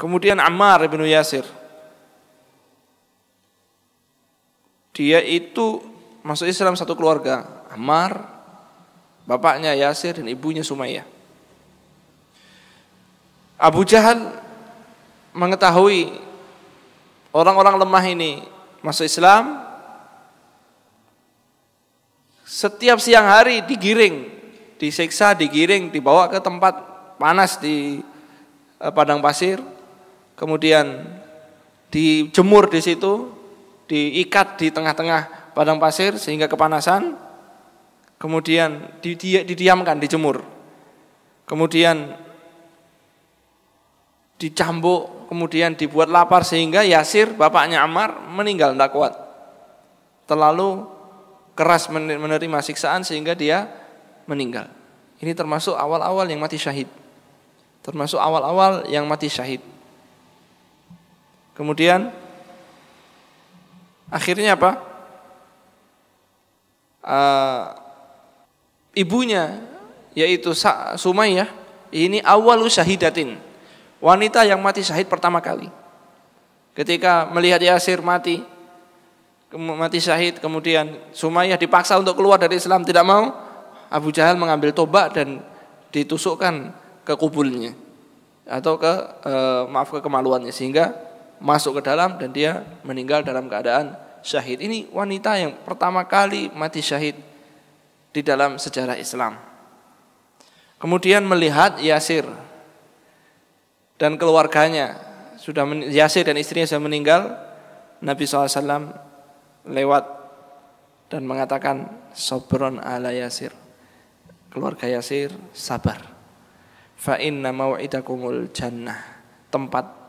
Kemudian Ammar bin Yasir. Dia itu masuk Islam satu keluarga. Ammar, bapaknya Yasir dan ibunya Sumayyah. Abu Jahal mengetahui orang-orang lemah ini masuk Islam setiap siang hari digiring disiksa digiring dibawa ke tempat panas di eh, padang pasir kemudian dijemur di situ, diikat di tengah-tengah padang pasir sehingga kepanasan, kemudian didiamkan, dijemur. Kemudian dicambuk, kemudian dibuat lapar sehingga Yasir, bapaknya Amar, meninggal tidak kuat. Terlalu keras menerima siksaan sehingga dia meninggal. Ini termasuk awal-awal yang mati syahid. Termasuk awal-awal yang mati syahid. Kemudian akhirnya apa? Uh, ibunya yaitu Sumayyah ini awalu syahidatin. Wanita yang mati syahid pertama kali. Ketika melihat Yasir mati mati syahid kemudian Sumayyah dipaksa untuk keluar dari Islam tidak mau Abu Jahal mengambil tobat dan ditusukkan ke kubulnya atau ke eh, maaf ke kemaluannya sehingga masuk ke dalam dan dia meninggal dalam keadaan syahid. Ini wanita yang pertama kali mati syahid di dalam sejarah Islam. Kemudian melihat Yasir dan keluarganya sudah Yasir dan istrinya sudah meninggal. Nabi SAW lewat dan mengatakan sobron ala Yasir. Keluarga Yasir sabar. Fa inna mau'idakumul jannah. Tempat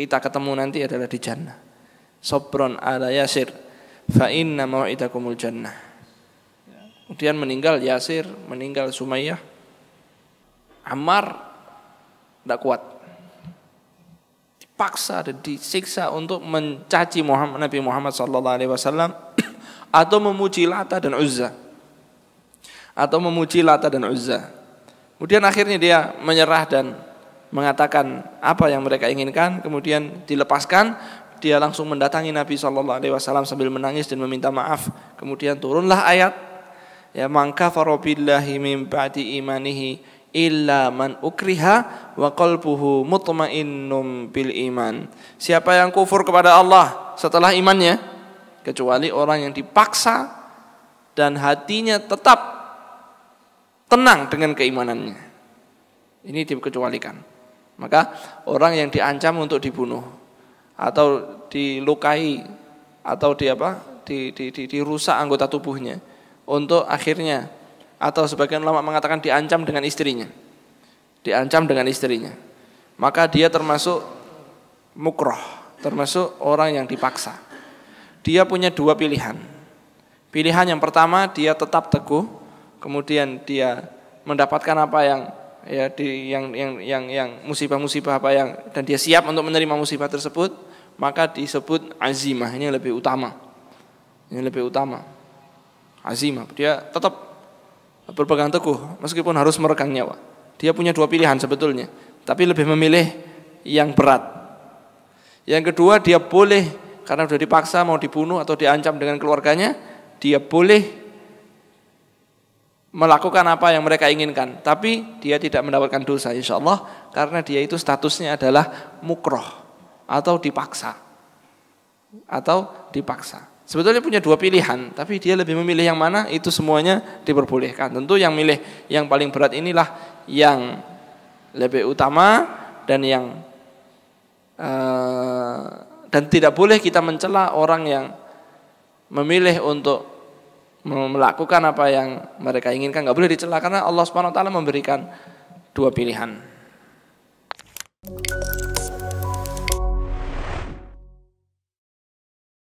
kita ketemu nanti adalah di jannah. Sobron ala yasir fa inna mau'idakumul jannah. Kemudian meninggal Yasir, meninggal Sumayyah. Ammar tidak kuat. Dipaksa dan disiksa untuk mencaci Muhammad, Nabi Muhammad sallallahu alaihi wasallam atau memuji Lata dan Uzza. Atau memuji Lata dan Uzza. Kemudian akhirnya dia menyerah dan mengatakan apa yang mereka inginkan, kemudian dilepaskan, dia langsung mendatangi Nabi Shallallahu Alaihi Wasallam sambil menangis dan meminta maaf. Kemudian turunlah ayat, ya mangka farobillahi min ba'di imanihi illa man ukriha wa qalbuhu mutmainnum bil iman. Siapa yang kufur kepada Allah setelah imannya kecuali orang yang dipaksa dan hatinya tetap tenang dengan keimanannya. Ini dikecualikan. Maka orang yang diancam untuk dibunuh atau dilukai atau di apa? Di, di, di, dirusak anggota tubuhnya untuk akhirnya atau sebagian ulama mengatakan diancam dengan istrinya. Diancam dengan istrinya. Maka dia termasuk mukroh, termasuk orang yang dipaksa. Dia punya dua pilihan. Pilihan yang pertama dia tetap teguh, kemudian dia mendapatkan apa yang ya di yang yang yang yang musibah-musibah apa yang dan dia siap untuk menerima musibah tersebut maka disebut azimah ini yang lebih utama ini lebih utama azimah dia tetap berpegang teguh meskipun harus meregang nyawa dia punya dua pilihan sebetulnya tapi lebih memilih yang berat yang kedua dia boleh karena sudah dipaksa mau dibunuh atau diancam dengan keluarganya dia boleh melakukan apa yang mereka inginkan, tapi dia tidak mendapatkan dosa insya Allah karena dia itu statusnya adalah mukroh atau dipaksa atau dipaksa. Sebetulnya punya dua pilihan, tapi dia lebih memilih yang mana itu semuanya diperbolehkan. Tentu yang milih yang paling berat inilah yang lebih utama dan yang uh, dan tidak boleh kita mencela orang yang memilih untuk melakukan apa yang mereka inginkan nggak boleh dicela karena Allah Subhanahu wa taala memberikan dua pilihan